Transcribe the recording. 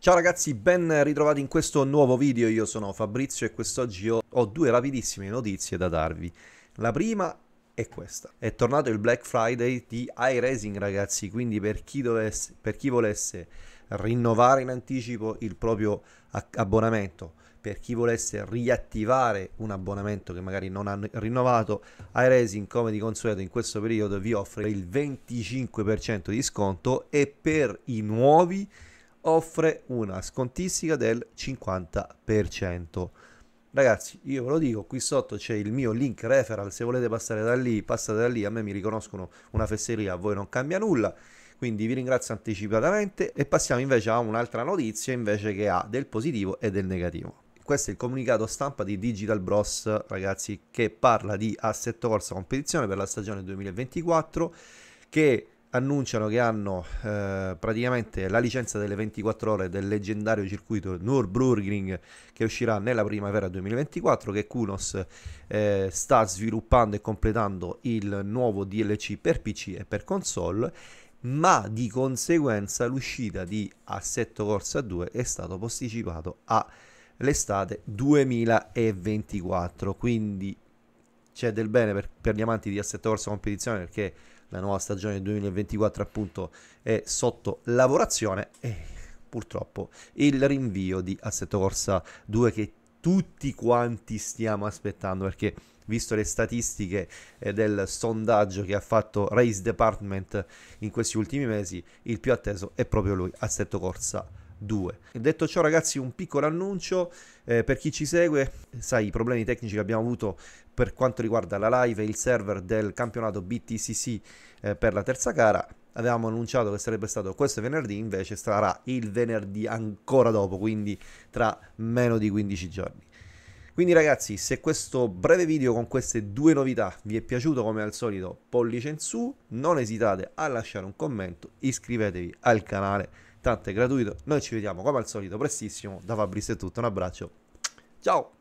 Ciao ragazzi, ben ritrovati in questo nuovo video, io sono Fabrizio e quest'oggi ho, due rapidissime notizie da darvi. La prima è questa, è tornato il Black Friday di iRacing ragazzi, quindi per chi, dovesse, per chi volesse rinnovare in anticipo il proprio abbonamento, per chi volesse riattivare un abbonamento che magari non ha rinnovato, iRacing come di consueto in questo periodo vi offre il 25% di sconto e per i nuovi offre una scontistica del 50%. Ragazzi, io ve lo dico, qui sotto c'è il mio link referral, se volete passare da lì, passate da lì, a me mi riconoscono una fesseria, a voi non cambia nulla. Quindi vi ringrazio anticipatamente e passiamo invece a un'altra notizia invece che ha del positivo e del negativo questo è il comunicato stampa di Digital Bros, ragazzi, che parla di assetto corsa competizione per la stagione 2024 che annunciano che hanno eh, praticamente la licenza delle 24 ore del leggendario circuito Nürburgring che uscirà nella primavera 2024 che Kunos eh, sta sviluppando e completando il nuovo DLC per PC e per console ma di conseguenza l'uscita di Assetto Corsa 2 è stato posticipato all'estate 2024 quindi c'è del bene per, per gli amanti di Assetto Corsa Competizione perché la nuova stagione 2024 appunto è sotto lavorazione e purtroppo il rinvio di Assetto Corsa 2 che tutti quanti stiamo aspettando perché visto le statistiche eh, del sondaggio che ha fatto Race Department in questi ultimi mesi il più atteso è proprio lui Assetto Corsa 2. Detto ciò ragazzi un piccolo annuncio eh, per chi ci segue, sai i problemi tecnici che abbiamo avuto per quanto riguarda la live e il server del campionato BTCC eh, per la terza gara, avevamo annunciato che sarebbe stato questo venerdì, invece sarà il venerdì ancora dopo, quindi tra meno di 15 giorni. Quindi ragazzi, se questo breve video con queste due novità vi è piaciuto come al solito, pollice in su, non esitate a lasciare un commento, iscrivetevi al canale istante gratuito. Noi ci vediamo come al solito prestissimo. Da Fabrizio è tutto, un abbraccio. Ciao!